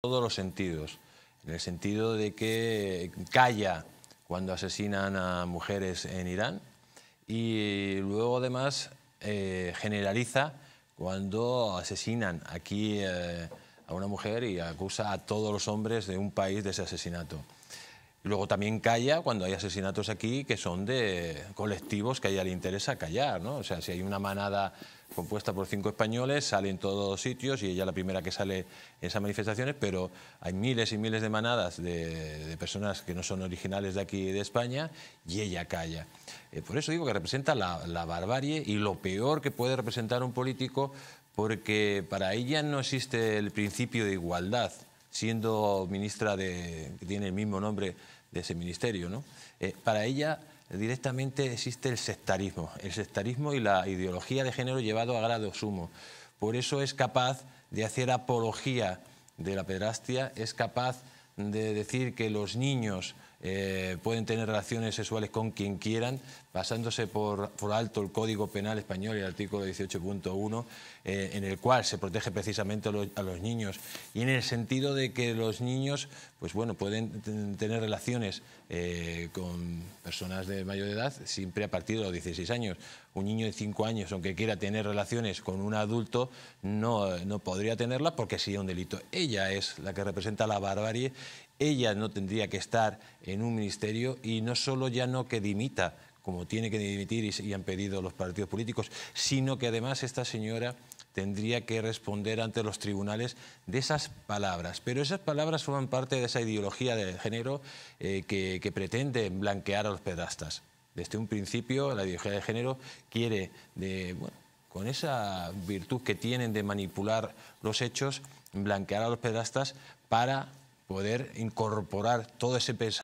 todos los sentidos, en el sentido de que calla cuando asesinan a mujeres en Irán y luego además eh, generaliza cuando asesinan aquí eh, a una mujer y acusa a todos los hombres de un país de ese asesinato luego también calla cuando hay asesinatos aquí que son de colectivos que a ella le interesa callar, ¿no? O sea, si hay una manada compuesta por cinco españoles, sale en todos sitios y ella es la primera que sale en esas manifestaciones, pero hay miles y miles de manadas de, personas que no son originales de aquí de España y ella calla. Eh, por eso digo que representa la barbarie y lo peor que puede representar un político porque para ella no existe el principio de igualdad siendo ministra de, que tiene el mismo nombre de ese ministerio. ¿no? Eh, para ella directamente existe el sectarismo, el sectarismo y la ideología de género llevado a grado sumo. Por eso es capaz de hacer apología de la pedrastia, es capaz de decir que los niños eh, pueden tener relaciones sexuales con quien quieran, pasándose por, alto el Código Penal Español y el artículo 18.1, eh, en el cual se protege precisamente a los, niños, y en el sentido de que los niños pues bueno, pueden tener relaciones eh, con personas de mayor edad siempre a partir de los 16 años. Un niño de 5 años, aunque quiera tener relaciones con un adulto, no, no podría tenerla porque sería un delito. Ella es la que representa la barbarie ella no tendría que estar en un ministerio y no solo ya no que dimita, como tiene que dimitir y, han pedido los partidos políticos, sino que además esta señora tendría que responder ante los tribunales de esas palabras. Pero esas palabras forman parte de esa ideología de género eh, que, pretende blanquear a los pedastas. Desde un principio, la ideología de género quiere, con esa virtud que tienen de manipular los hechos, blanquear a los pedastas para poder incorporar todo ese peso.